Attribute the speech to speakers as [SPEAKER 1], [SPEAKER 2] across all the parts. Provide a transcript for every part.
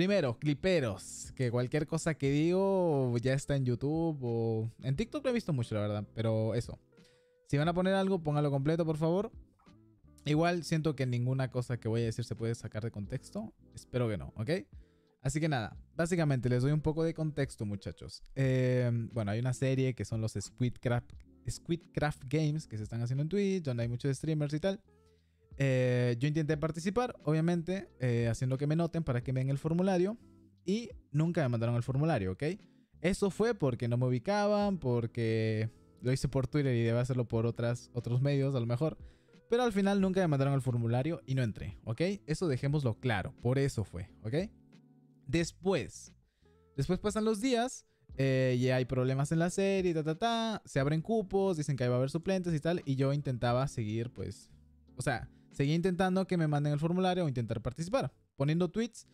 [SPEAKER 1] Primero, cliperos, que cualquier cosa que digo ya está en YouTube o... En TikTok lo he visto mucho, la verdad, pero eso. Si van a poner algo, póngalo completo, por favor. Igual siento que ninguna cosa que voy a decir se puede sacar de contexto. Espero que no, ¿ok? Así que nada, básicamente les doy un poco de contexto, muchachos. Em, bueno, hay una serie que son los Squidcraft, Squidcraft Games que se están haciendo en Twitch, donde hay muchos streamers y tal. Eh, yo intenté participar, obviamente, eh, haciendo que me noten para que vean el formulario. Y nunca me mandaron el formulario, ¿ok? Eso fue porque no me ubicaban, porque lo hice por Twitter y debía hacerlo por otras, otros medios a lo mejor. Pero al final nunca me mandaron el formulario y no entré, ¿ok? Eso dejémoslo claro, por eso fue, ¿ok? Después, después pasan los días eh, y hay problemas en la serie, ta, ta, ta, se abren cupos, dicen que ahí va a haber suplentes y tal, y yo intentaba seguir, pues, o sea, Seguí intentando que me manden el formulario o intentar participar, poniendo tweets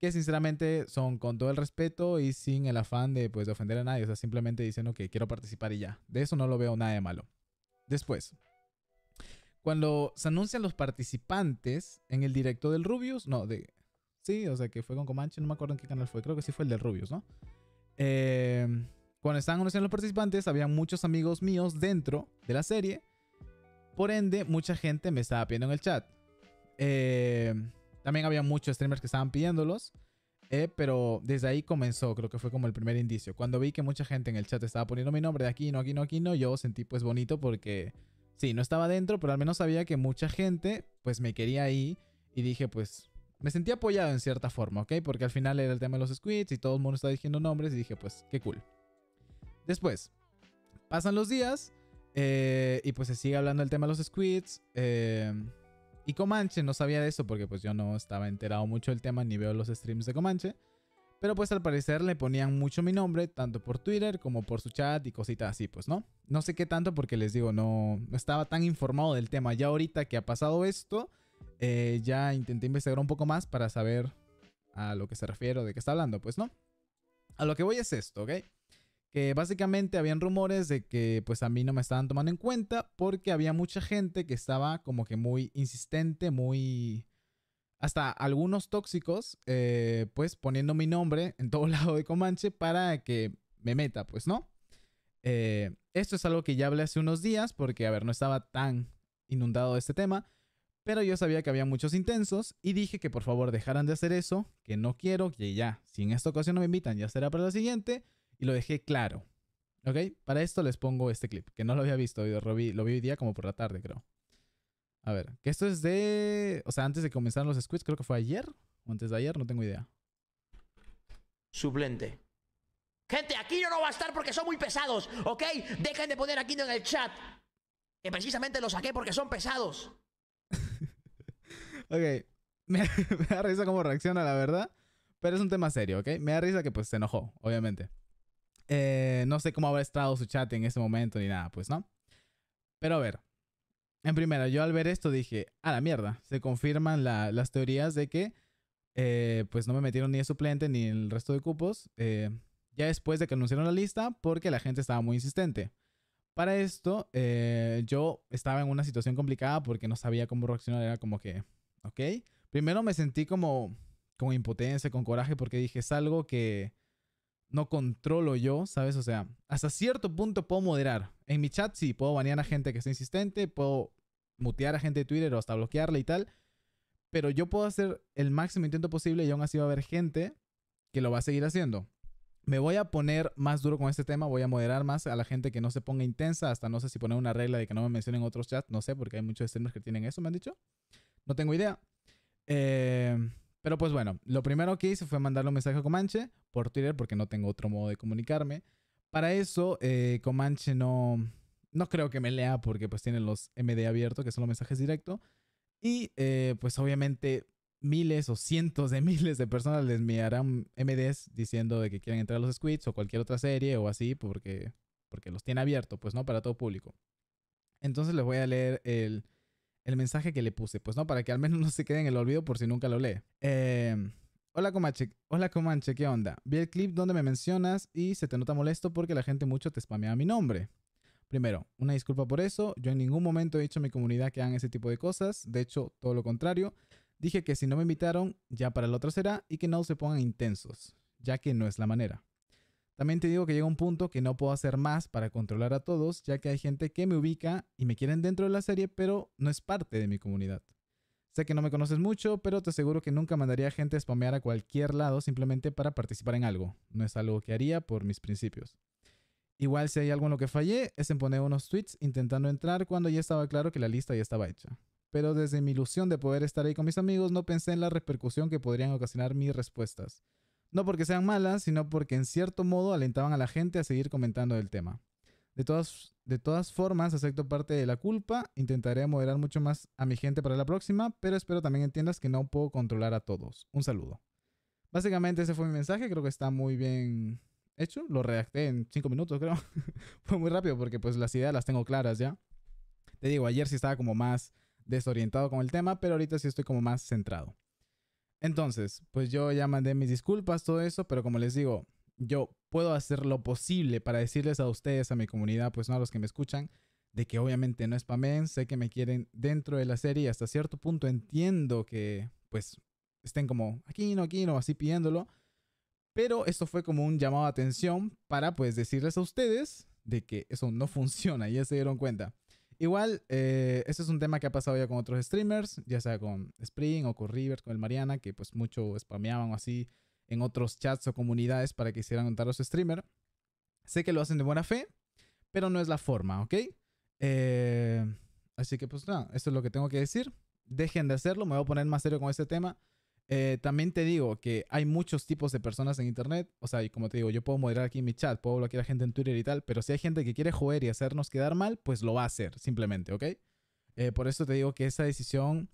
[SPEAKER 1] que sinceramente son con todo el respeto y sin el afán de, pues, ofender a nadie, o sea, simplemente diciendo que quiero participar y ya. De eso no lo veo nada de malo. Después, cuando se anuncian los participantes en el directo del Rubius, no, de... Sí, o sea, que fue con Comanche, no me acuerdo en qué canal fue, creo que sí fue el del Rubius, ¿no? Eh, cuando estaban anunciando los participantes, había muchos amigos míos dentro de la serie por ende, mucha gente me estaba pidiendo en el chat. Eh, también había muchos streamers que estaban pidiéndolos. Eh, pero desde ahí comenzó, creo que fue como el primer indicio. Cuando vi que mucha gente en el chat estaba poniendo mi nombre de aquí, no, aquí, no, aquí, no, yo sentí pues bonito porque sí, no estaba dentro, pero al menos sabía que mucha gente pues me quería ahí y dije pues me sentí apoyado en cierta forma, ¿ok? Porque al final era el tema de los squids y todo el mundo estaba diciendo nombres y dije pues qué cool. Después, pasan los días eh, y pues se sigue hablando del tema de los squids. Eh, y Comanche, no sabía de eso porque pues yo no estaba enterado mucho del tema ni veo los streams de Comanche. Pero pues al parecer le ponían mucho mi nombre, tanto por Twitter como por su chat y cositas así, pues, ¿no? No sé qué tanto porque les digo, no, estaba tan informado del tema. Ya ahorita que ha pasado esto, eh, ya intenté investigar un poco más para saber a lo que se refiero, de qué está hablando, pues, ¿no? A lo que voy es esto, ¿ok? que básicamente habían rumores de que pues a mí no me estaban tomando en cuenta porque había mucha gente que estaba como que muy insistente, muy... Hasta algunos tóxicos, eh, pues poniendo mi nombre en todo lado de Comanche para que me meta, pues no. Eh, esto es algo que ya hablé hace unos días porque, a ver, no estaba tan inundado de este tema, pero yo sabía que había muchos intensos y dije que por favor dejaran de hacer eso, que no quiero, que ya, si en esta ocasión no me invitan, ya será para la siguiente y lo dejé claro. ¿Ok? Para esto les pongo este clip, que no lo había visto, lo vi, lo vi hoy día como por la tarde, creo. A ver, que esto es de... O sea, antes de comenzar los squids, creo que fue ayer o antes de ayer, no tengo idea. Suplente. Gente, aquí yo no va a estar porque son muy pesados, ¿ok? Dejen de poner aquí en el chat. Que precisamente lo saqué porque son pesados. ok. Me, da risa cómo reacciona, la verdad. Pero es un tema serio, ¿ok? Me da risa que pues se enojó, obviamente. Eh, no sé cómo habrá estado su chat en ese momento ni nada, pues, ¿no? Pero a ver. En primera, yo al ver esto dije, a la mierda, se confirman las teorías de que eh, pues no me metieron ni el suplente ni el resto de cupos, eh, ya después de que anunciaron la lista, porque la gente estaba muy insistente. Para esto, yo estaba en una situación complicada porque no sabía cómo reaccionar, era como que, ok, primero me sentí como con impotencia, con coraje, porque dije, es algo que no controlo yo, ¿sabes? O sea, hasta cierto punto puedo moderar. En mi chat sí, puedo banear a gente que está insistente, puedo mutear a gente de Twitter o hasta bloquearla y tal. Pero yo puedo hacer el máximo intento posible y aún así va a haber gente que lo va a seguir haciendo. Me voy a poner más duro con este tema, voy a moderar más a la gente que no se ponga intensa, hasta no sé si poner una regla de que no me mencionen otros chats, no sé, porque hay muchos streamers que tienen eso, me han dicho. No tengo idea. Eh, pero pues bueno, lo primero que hice fue mandarle un mensaje a Comanche por Twitter porque no tengo otro modo de comunicarme. Para eso, eh, Comanche no, no creo que me lea porque pues tiene los MD abiertos, que son los mensajes directos. Y eh, pues obviamente miles o cientos de miles de personas les enviarán MDs diciendo de que quieren entrar a los Squids o cualquier otra serie o así porque, porque los tiene abierto, pues no para todo público. Entonces les voy a leer el, el mensaje que le puse, pues no, para que al menos no se quede en el olvido por si nunca lo lee. Em, hola Comanche, hola Comanche, ¿qué onda? Vi el clip donde me mencionas y se te nota molesto porque la gente mucho te spamea mi nombre. Primero, una disculpa por eso, yo en ningún momento he dicho a mi comunidad que hagan ese tipo de cosas, de hecho, todo lo contrario. Dije que si no me invitaron, ya para el otro será y que no se pongan intensos, ya que no es la manera. También te digo que llega un punto que no puedo hacer más para controlar a todos, ya que hay gente que me ubica y me quieren dentro de la serie, pero no es parte de mi comunidad. Sé que no me conoces mucho, pero te aseguro que nunca mandaría gente a spamear a cualquier lado simplemente para participar en algo. No es algo que haría por mis principios. Igual si hay algo en lo que fallé, es en poner unos tweets intentando entrar cuando ya estaba claro que la lista ya estaba hecha. Pero desde mi ilusión de poder estar ahí con mis amigos, no pensé en la repercusión que podrían ocasionar mis respuestas. No porque sean malas, sino porque en cierto modo alentaban a la gente a seguir comentando el tema. De todas, de todas formas, acepto parte de la culpa, intentaré moderar mucho más a mi gente para la próxima, pero espero también entiendas que no puedo controlar a todos. Un saludo. Básicamente ese fue mi mensaje, creo que está muy bien hecho, lo redacté en cinco minutos creo, fue muy rápido porque pues las ideas las tengo claras ya. Te digo, ayer sí estaba como más desorientado con el tema, pero ahorita sí estoy como más centrado. Entonces, pues yo ya mandé mis disculpas, todo eso, pero como les digo, yo puedo hacer lo posible para decirles a ustedes, a mi comunidad, pues no a los que me escuchan, de que obviamente no es spamen, sé que me quieren dentro de la serie hasta cierto punto entiendo que pues estén como aquí no, aquí no, así pidiéndolo, pero esto fue como un llamado a atención para pues decirles a ustedes de que eso no funciona, ya se dieron cuenta. Igual, eh, este es un tema que ha pasado ya con otros streamers, ya sea con Spring o con River, con el Mariana, que pues mucho spameaban así en otros chats o comunidades para que hicieran untar a su streamer. Sé que lo hacen de buena fe, pero no es la forma, ¿ok? Eh, así que pues nada, esto es lo que tengo que decir. Dejen de hacerlo, me voy a poner más serio con este tema. Eh, también te digo que hay muchos tipos de personas en internet. O sea, como te digo, yo puedo moderar aquí mi chat, puedo bloquear a gente en Twitter y tal, pero si hay gente que quiere jugar y hacernos quedar mal, pues lo va a hacer, simplemente, ¿ok? Eh, por eso te digo que esa decisión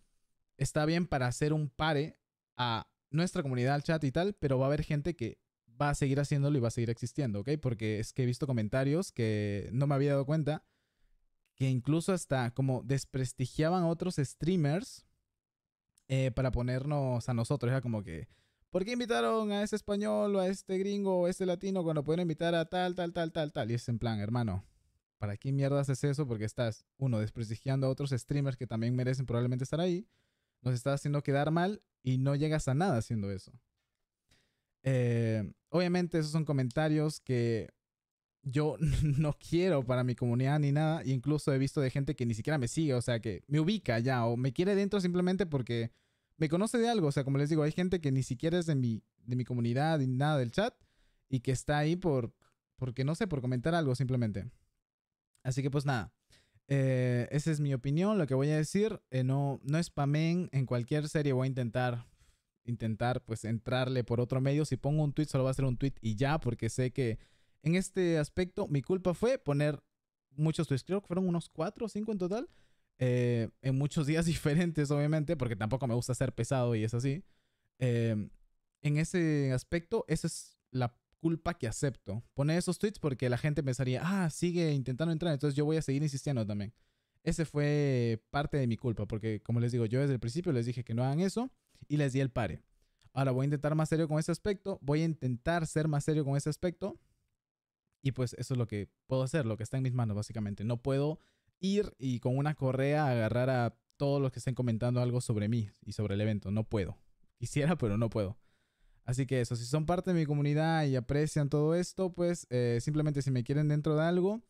[SPEAKER 1] está bien para hacer un pare a nuestra comunidad, al chat y tal, pero va a haber gente que va a seguir haciéndolo y va a seguir existiendo, ¿ok? Porque es que he visto comentarios que no me había dado cuenta que incluso hasta como desprestigiaban a otros streamers eh, para ponernos a nosotros. ya como que, ¿por qué invitaron a ese español o a este gringo o a este latino cuando pueden invitar a tal, tal, tal, tal, tal? Y es en plan, hermano, ¿para qué mierda haces eso? Porque estás, uno, desprestigiando a otros streamers que también merecen probablemente estar ahí. Nos estás haciendo quedar mal y no llegas a nada haciendo eso. Eh, obviamente esos son comentarios que yo no quiero para mi comunidad ni nada. Incluso he visto de gente que ni siquiera me sigue, o sea, que me ubica ya o me quiere dentro simplemente porque me conoce de algo. O sea, como les digo, hay gente que ni siquiera es de mi, de mi comunidad ni nada del chat y que está ahí por, porque no sé, por comentar algo simplemente. Así que pues nada. Eh, esa es mi opinión, lo que voy a decir. Eh, no, no spamen en cualquier serie. Voy a intentar, intentar pues entrarle por otro medio. Si pongo un tweet, solo va a ser un tweet y ya, porque sé que en este aspecto, mi culpa fue poner muchos tweets, creo que fueron unos cuatro o cinco en total, eh, en muchos días diferentes, obviamente, porque tampoco me gusta ser pesado y es así. Em, en ese aspecto, esa es la culpa que acepto. Poner esos tweets porque la gente pensaría, ah, sigue intentando entrar, entonces yo voy a seguir insistiendo también. Ese fue parte de mi culpa, porque como les digo, yo desde el principio les dije que no hagan eso y les di el pare. Ahora voy a intentar más serio con ese aspecto, voy a intentar ser más serio con ese aspecto y pues eso es lo que puedo hacer, lo que está en mis manos básicamente. No puedo ir y con una correa agarrar a todos los que estén comentando algo sobre mí y sobre el evento. No puedo. Quisiera, pero no puedo. Así que eso, si son parte de mi comunidad y aprecian todo esto, pues eh, simplemente si me quieren dentro de algo,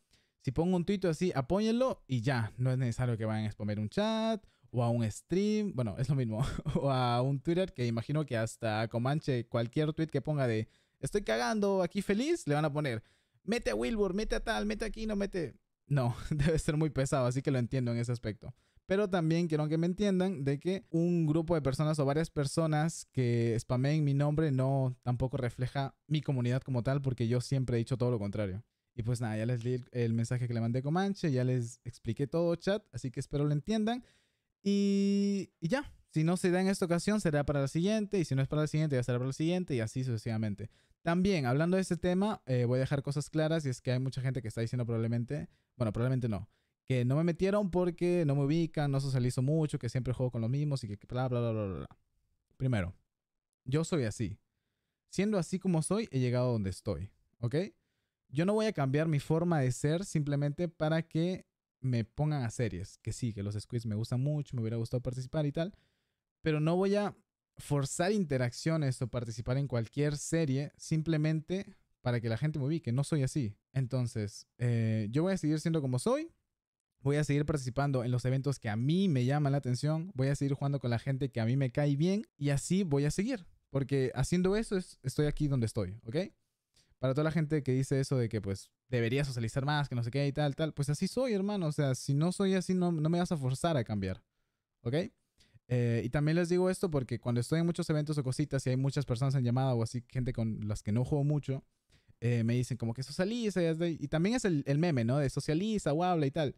[SPEAKER 1] si pongo un tuit así, apóyenlo y ya. No es necesario que vayan a exponer un chat o a un stream, bueno, es lo mismo, o a un Twitter que imagino que hasta Comanche, cualquier tweet que ponga de estoy cagando, aquí feliz, le van a poner mete a Wilbur, mete a tal, mete aquí, no mete. No, debe ser muy pesado, así que lo entiendo en ese aspecto. Pero también quiero que me entiendan de que un grupo de personas o varias personas que en mi nombre no tampoco refleja mi comunidad como tal, porque yo siempre he dicho todo lo contrario. Y pues nada, ya les di el mensaje que le mandé comanche, ya les expliqué todo chat, así que espero lo entiendan. Y, y ya, si no se da en esta ocasión, será para la siguiente, y si no es para la siguiente, ya será para la siguiente, y así sucesivamente. También, hablando de este tema, eh, voy a dejar cosas claras y es que hay mucha gente que está diciendo probablemente, bueno, probablemente no, que no me metieron porque no me ubican, no socializo mucho, que siempre juego con los mismos y que bla, bla, bla, bla, bla. Primero, yo soy así. Siendo así como soy, he llegado a donde estoy, ¿ok? Yo no voy a cambiar mi forma de ser simplemente para que me pongan a series, que sí, que los squids me gustan mucho, me hubiera gustado participar y tal, pero no voy a forzar interacciones o participar en cualquier serie simplemente para que la gente me ubique. No soy así. Entonces, eh, yo voy a seguir siendo como soy. Voy a seguir participando en los eventos que a mí me llaman la atención. Voy a seguir jugando con la gente que a mí me cae bien. Y así voy a seguir. Porque haciendo eso es, estoy aquí donde estoy, ¿ok? Para toda la gente que dice eso de que pues debería socializar más, que no sé qué y tal, tal, pues así soy, hermano. O sea, si no soy así, no, no me vas a forzar a cambiar, ¿ok? Eh, y también les digo esto porque cuando estoy en muchos eventos o cositas y hay muchas personas en llamada o así, gente con las que no juego mucho, eh, me dicen como que socializa. Y también es el, meme, ¿no? De socializa o habla y tal.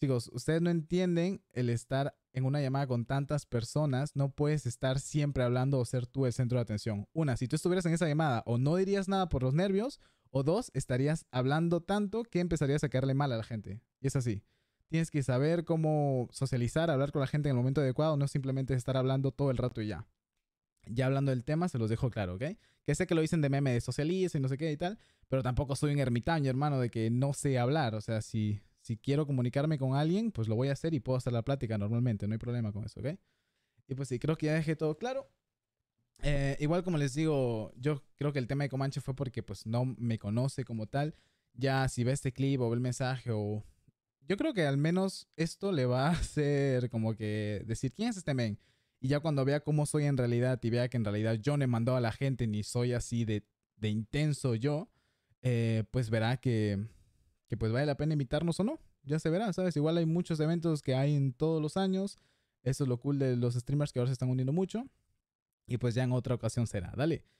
[SPEAKER 1] Chicos, ustedes no entienden el estar en una llamada con tantas personas, no puedes estar siempre hablando o ser tú el centro de atención. Una, si tú estuvieras en esa llamada o no dirías nada por los nervios, o dos, estarías hablando tanto que empezarías a sacarle mal a la gente. Y es así tienes que saber cómo socializar, hablar con la gente en el momento adecuado, no simplemente estar hablando todo el rato y ya. Ya hablando del tema, se los dejo claro, ¿ok? Que sé que lo dicen de meme de socializa y no sé qué y tal, pero tampoco soy un ermitaño, hermano, de que no sé hablar. O sea, si, si quiero comunicarme con alguien, pues lo voy a hacer y puedo hacer la plática normalmente, no hay problema con eso, ¿ok? Y pues sí, creo que ya dejé todo claro. Eh, igual como les digo, yo creo que el tema de Comanche fue porque pues no me conoce como tal. Ya si ve este clip o ve el mensaje o yo creo que al menos esto le va a hacer como que decir, ¿quién es este men? Y ya cuando vea cómo soy en realidad y vea que en realidad yo no he mandado a la gente ni soy así de, de intenso yo, eh, pues verá que, pues vale la pena invitarnos o no. Ya se verá, ¿sabes? Igual hay muchos eventos que hay en todos los años. Eso es lo cool de los streamers que ahora se están uniendo mucho. Y pues ya en otra ocasión será. Dale.